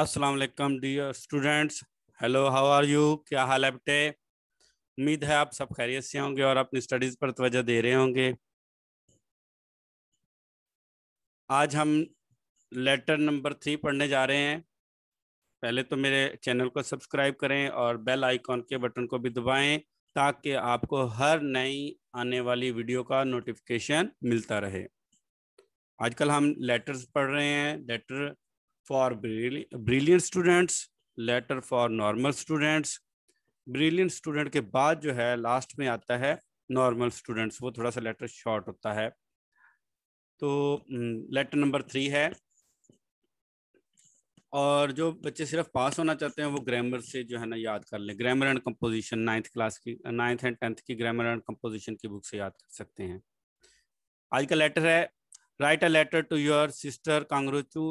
अस्सलाम वालेकुम dear students hello how are you क्या हाल है बेटे उम्मीद है आप सब खैरियत से होंगे और अपनी स्टडीज़ पर तवज्जो दे रहे होंगे आज हम लेटर नंबर थ्री पढ़ने जा रहे हैं पहले तो मेरे चैनल को सब्सक्राइब करें और बेल आइकॉन के बटन को भी दबाएं ताकि आपको हर नई आने वाली वीडियो का नोटिफिकेशन मिलता रहे आजकल हम लेटर्स पढ़ रहे हैं letter for brilliant students letter for normal students brilliant student के बाद जो है लास्ट में आता है नॉर्मल students वो थोड़ा सा letter short होता है तो हम्म, letter number थ्री है और जो बच्चे सिर्फ पास होना चाहते हैं वो ग्रामर से जो है ना याद कर लें grammar and composition ninth class की नाइन्थ एंड टेंथ की ग्रामर एंड कंपोजिशन की बुक से याद कर सकते हैं आज का लेटर है write a letter to your sister कांग्रोचू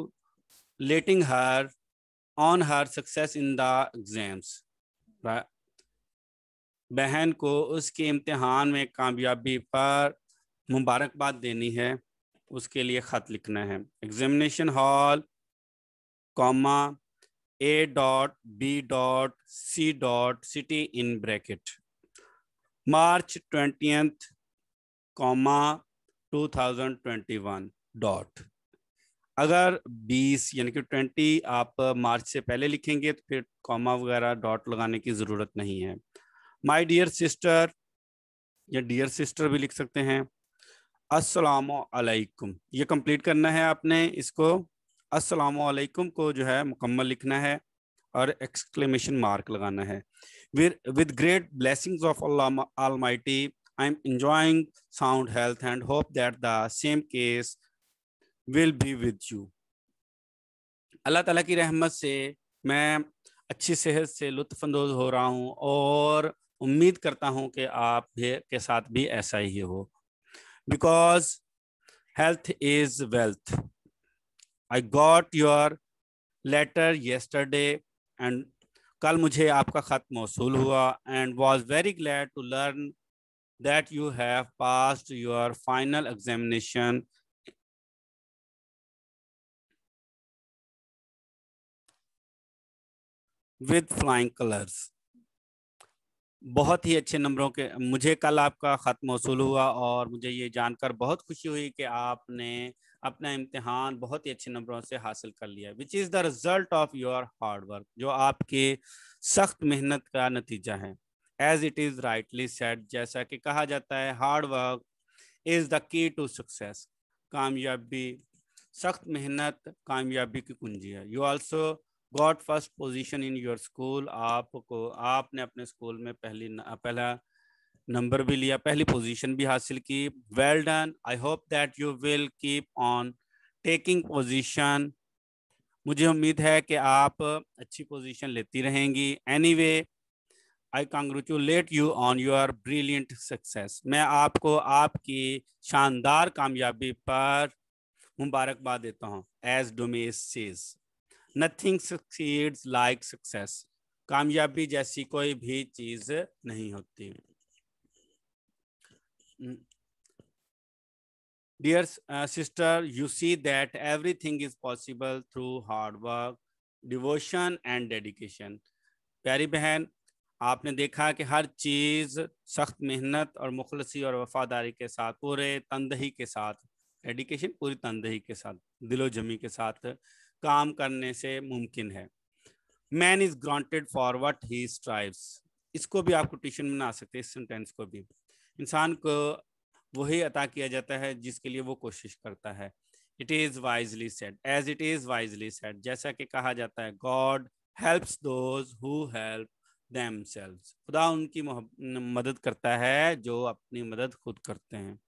letting her on her success in the exams बहन को उसके इम्तिहान में कामयाबी पर मुबारकबाद देनी है उसके लिए ख़त लिखना है examination hall comma A dot B dot C dot city in bracket March twenty comma two thousand twenty one dot अगर 20 यानी कि 20 आप मार्च से पहले लिखेंगे तो फिर कॉमा वगैरह डॉट लगाने की ज़रूरत नहीं है माई डियर सिस्टर या डियर सिस्टर भी लिख सकते हैं अस्सलाम ये कंप्लीट करना है आपने इसको अस्सलाम को जो है मुकम्मल लिखना है और एक्सक्लेमेशन मार्क लगाना है with great blessings of Allah I am enjoying sound health and hope that the same case will be with you Allah ताला की रहमत से मैं अच्छी सेहत से लुत्फानंदोज हो रहा हूँ और उम्मीद करता हूँ कि आप के साथ भी ऐसा ही हो because health is wealth I got your letter yesterday and कल मुझे आपका ख़त मौसूल हुआ and was very glad to learn that you have passed your final examination with flying colours बहुत ही अच्छे नंबरों के मुझे कल आपका ख़त मौसू हुआ और मुझे ये जानकर बहुत खुशी हुई कि आपने अपना इम्तहान बहुत ही अच्छे नंबरों से हासिल कर लिया which is the result of your hard work जो आपके सख्त मेहनत का नतीजा है as it is rightly said जैसा कि कहा जाता है hard work is the key to success कामयाबी सख्त मेहनत कामयाबी की कुंजी है you also got first position in your school आपको आपने अपने स्कूल में पहली पहला नंबर भी लिया पहली पोजीशन भी हासिल की well done I hope that you will keep on taking position मुझे उम्मीद है कि आप अच्छी पोजीशन लेती रहेंगी anyway I congratulate you on your brilliant success मैं आपको आपकी शानदार कामयाबी पर मुबारकबाद देता हूँ एज डोमेस नथिंग सक्सीड्स लाइक सक्सेस कामयाबी जैसी कोई भी चीज नहीं होती dear sister you see that that everything is possible through hard work devotion प्यारी बहन आपने देखा कि हर चीज़ सख्त मेहनत और मुखलसी और वफादारी के साथ पूरे तनदही के साथ डेडिकेशन पूरी तनदही के साथ दिलोजमी के साथ काम करने से मुमकिन है man is granted for what he strives इसको भी आप कोटेशन बना सकते हैं इस सेंटेंस को भी इंसान को वही अता किया जाता है जिसके लिए वो कोशिश करता है it is wisely said as it is wisely said जैसा कि कहा जाता है God helps those who help them खुदा उनकी मदद करता है जो अपनी मदद खुद करते हैं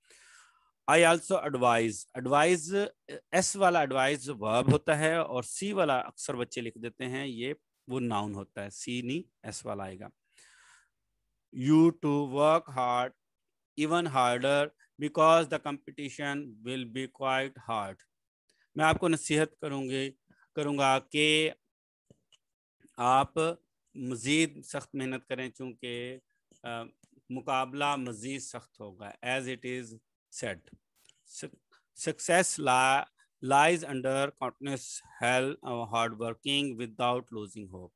I also advise advise S वाला एडवाइज वर्ब होता है और सी वाला अक्सर बच्चे लिख देते हैं ये वो नाउन होता है सी नहीं एस वाला आएगा you to work hard even harder because the competition will be quite hard मैं आपको नसीहत करूंगी करूंगा कि आप मज़ीद सख्त मेहनत करें चूंकि मुकाबला मज़ीद सख्त होगा as it is said success lies under continuous hell of uh, hard working without losing hope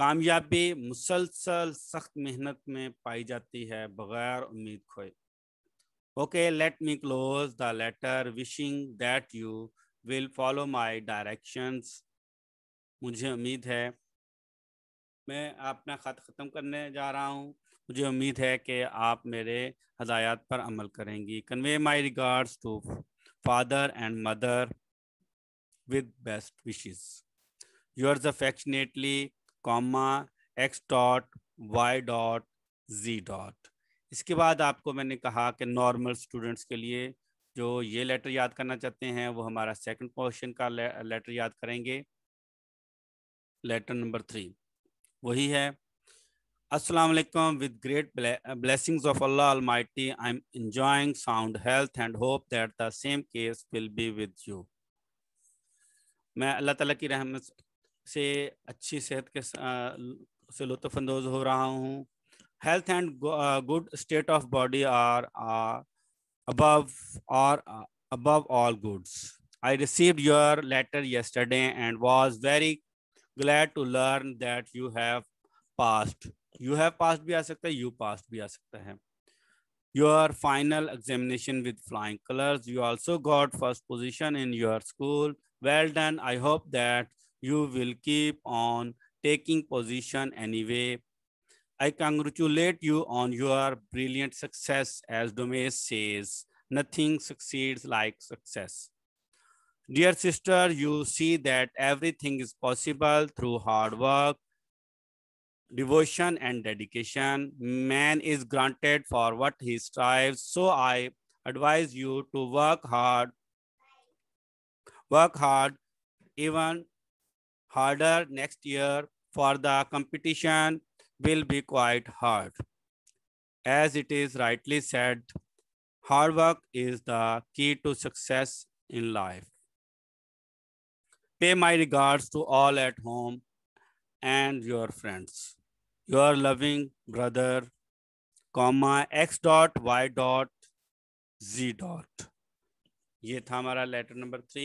कामयाबी मुसलसल सख्त मेहनत में पाई जाती है बगैर उम्मीद खोए okay let me close the letter wishing that you will follow my directions मुझे उम्मीद है मैं अपना खत खत्म करने जा रहा हूँ मुझे उम्मीद है कि आप मेरे हदायत पर अमल करेंगी convey my regards to father and mother with best wishes yours affectionately comma X dot Y dot Z dot इसके बाद आपको मैंने कहा कि नॉर्मल स्टूडेंट्स के लिए जो ये लेटर याद करना चाहते हैं वो हमारा सेकंड क्वेश्चन का लेटर याद करेंगे लेटर नंबर थ्री वही है Assalamu alaikum. With great uh, blessings of Allah Almighty, I'm enjoying sound health and hope that the same case will be with you. मैं अल्लाह ताला की रहमत से अच्छी सेहत के से लुफानंदोज हो रहा हूँ health and good state of body are above or above all goods i received your letter yesterday and was very glad to learn that you have passed you have passed, भी आ सकता है यू पास भी आ सकता your final examination with flying colors you also got first position in your school well done i hope that you will keep on taking position anyway i congratulate you on your brilliant success as domes says nothing succeeds like success dear sister you see that everything is possible through hard work devotion and dedication. Man is granted for what he strives. So I advise you to work hard, work hard, even harder next year for the competition will be quite hard. As it is rightly said, hard work is the key to success in life. Pay my regards to all at home and your friends. your loving brother, comma x dot y dot z dot. ये था हमारा letter number three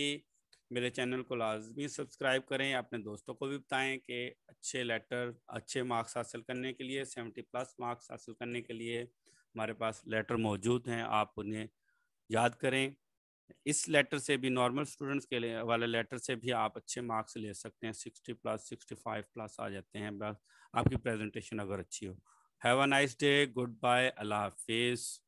मेरे channel को लाजमी subscribe करें अपने दोस्तों को भी बताएं कि अच्छे लेटर अच्छे मार्क्स हासिल करने के लिए सेवेंटी प्लस मार्क्स हासिल करने के लिए हमारे पास लेटर मौजूद हैं आप उन्हें याद करें इस लेटर से भी नॉर्मल स्टूडेंट्स के लिए वाले लेटर से भी आप अच्छे मार्क्स ले सकते हैं sixty plus sixty five plus आ जाते हैं बस आपकी प्रेजेंटेशन अगर अच्छी हो have a nice day goodbye Allah हाफिज़